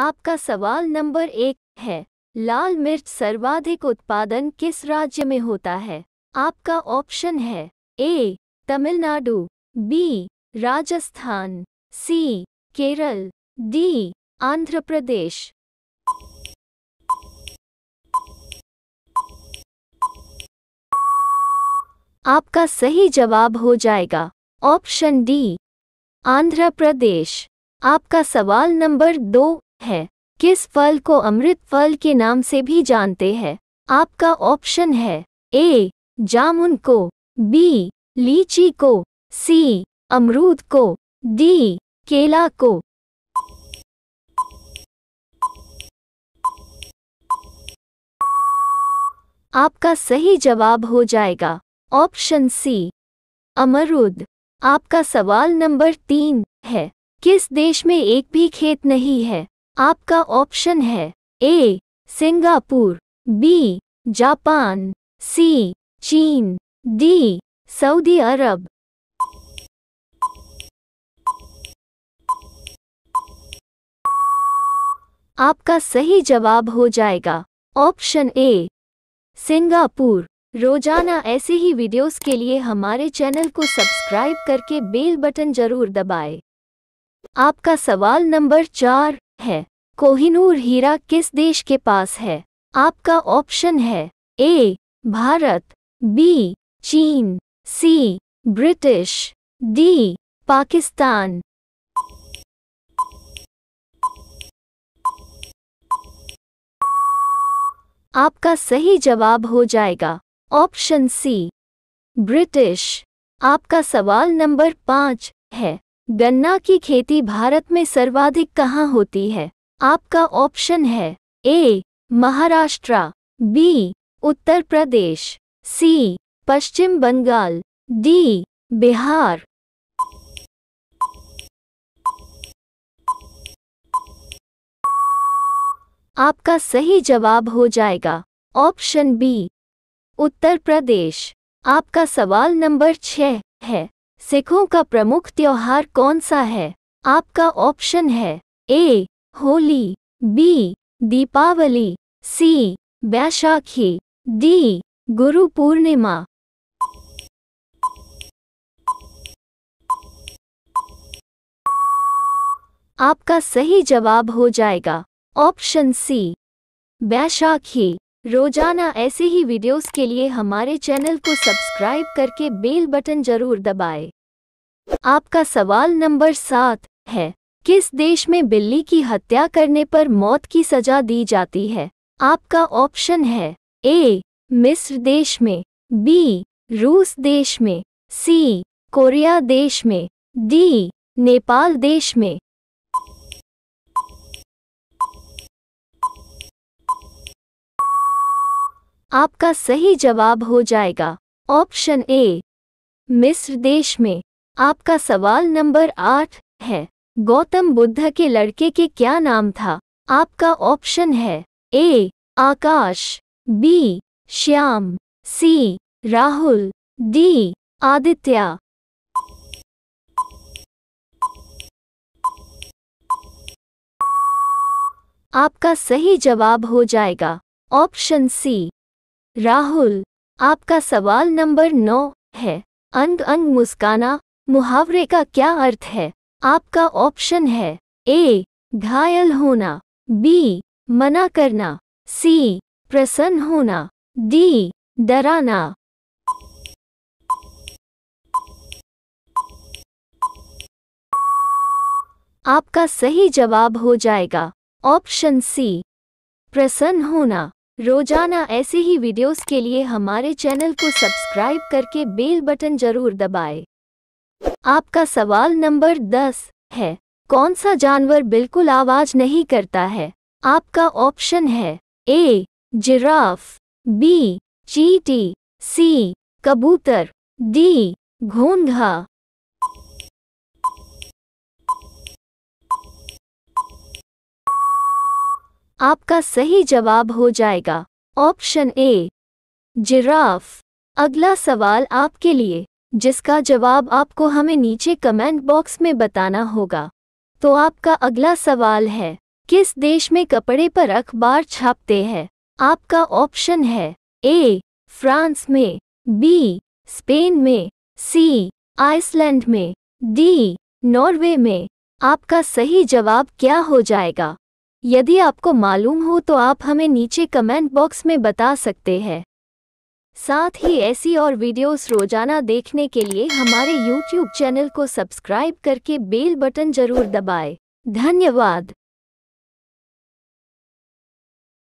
आपका सवाल नंबर एक है लाल मिर्च सर्वाधिक उत्पादन किस राज्य में होता है आपका ऑप्शन है A Tamil Nadu B Rajasthan C Kerala D Andhra Pradesh आपका सही जवाब हो जाएगा ऑप्शन डी आंध्र प्रदेश आपका सवाल नंबर दो है किस फल को अमृत फल के नाम से भी जानते हैं आपका ऑप्शन है ए जामुन को बी लीची को सी अमरूद को डी केला को आपका सही जवाब हो जाएगा ऑप्शन सी अमरूद आपका सवाल नंबर तीन है किस देश में एक भी खेत नहीं है आपका ऑप्शन है A Singapore B Japan C चीन डी सऊदी अरब आपका सही जवाब हो जाएगा ऑप्शन ए सिंगापुर रोजाना ऐसे ही वीडियोस के लिए हमारे चैनल को सब्सक्राइब करके बेल बटन जरूर दबाएं। आपका सवाल नंबर चार है कोहिनूर हीरा किस देश के पास है आपका ऑप्शन है ए भारत बी चीन सी ब्रिटिश डी पाकिस्तान आपका सही जवाब हो जाएगा ऑप्शन सी ब्रिटिश आपका सवाल नंबर पाँच है गन्ना की खेती भारत में सर्वाधिक कहाँ होती है आपका ऑप्शन है A Maharashtra B Uttar Pradesh C Paschim Bengal D Bihar आपका सही जवाब हो जाएगा ऑप्शन बी उत्तर प्रदेश आपका सवाल नंबर छह है सिखों का प्रमुख त्योहार कौन सा है आपका ऑप्शन है A Holi B Deepawali C Baisakhi D Guru Purnima आपका सही जवाब हो जाएगा ऑप्शन सी बैशाखी रोजाना ऐसे ही वीडियोस के लिए हमारे चैनल को सब्सक्राइब करके बेल बटन जरूर दबाएं। आपका सवाल नंबर सात है किस देश में बिल्ली की हत्या करने पर मौत की सजा दी जाती है आपका ऑप्शन है ए मिस्र देश में बी रूस देश में सी कोरिया देश में डी नेपाल देश में आपका सही जवाब हो जाएगा ऑप्शन ए मिस्र देश में आपका सवाल नंबर आठ है गौतम बुद्ध के लड़के के क्या नाम था आपका ऑप्शन है A Akash B Shyam C Rahul D Aditya आपका सही जवाब हो जाएगा ऑप्शन सी राहुल आपका सवाल नंबर नौ है अंग अंग मुस्काना मुहावरे का क्या अर्थ है आपका ऑप्शन है ए घायल होना बी मना करना सी प्रसन्न होना डी डराना आपका सही जवाब हो जाएगा ऑप्शन सी प्रसन्न होना रोजाना ऐसे ही वीडियोस के लिए हमारे चैनल को सब्सक्राइब करके बेल बटन जरूर दबाएं। आपका सवाल नंबर 10 है कौन सा जानवर बिल्कुल आवाज नहीं करता है आपका ऑप्शन है ए जिराफ बी चीटी सी कबूतर डी घोंघा आपका सही जवाब हो जाएगा ऑप्शन ए जिराफ अगला सवाल आपके लिए जिसका जवाब आपको हमें नीचे कमेंट बॉक्स में बताना होगा तो आपका अगला सवाल है किस देश में कपड़े पर अखबार छापते हैं आपका ऑप्शन है ए फ्रांस में बी स्पेन में सी आइसलैंड में डी नॉर्वे में आपका सही जवाब क्या हो जाएगा यदि आपको मालूम हो तो आप हमें नीचे कमेंट बॉक्स में बता सकते हैं साथ ही ऐसी और वीडियोस रोजाना देखने के लिए हमारे YouTube चैनल को सब्सक्राइब करके बेल बटन जरूर दबाएं। धन्यवाद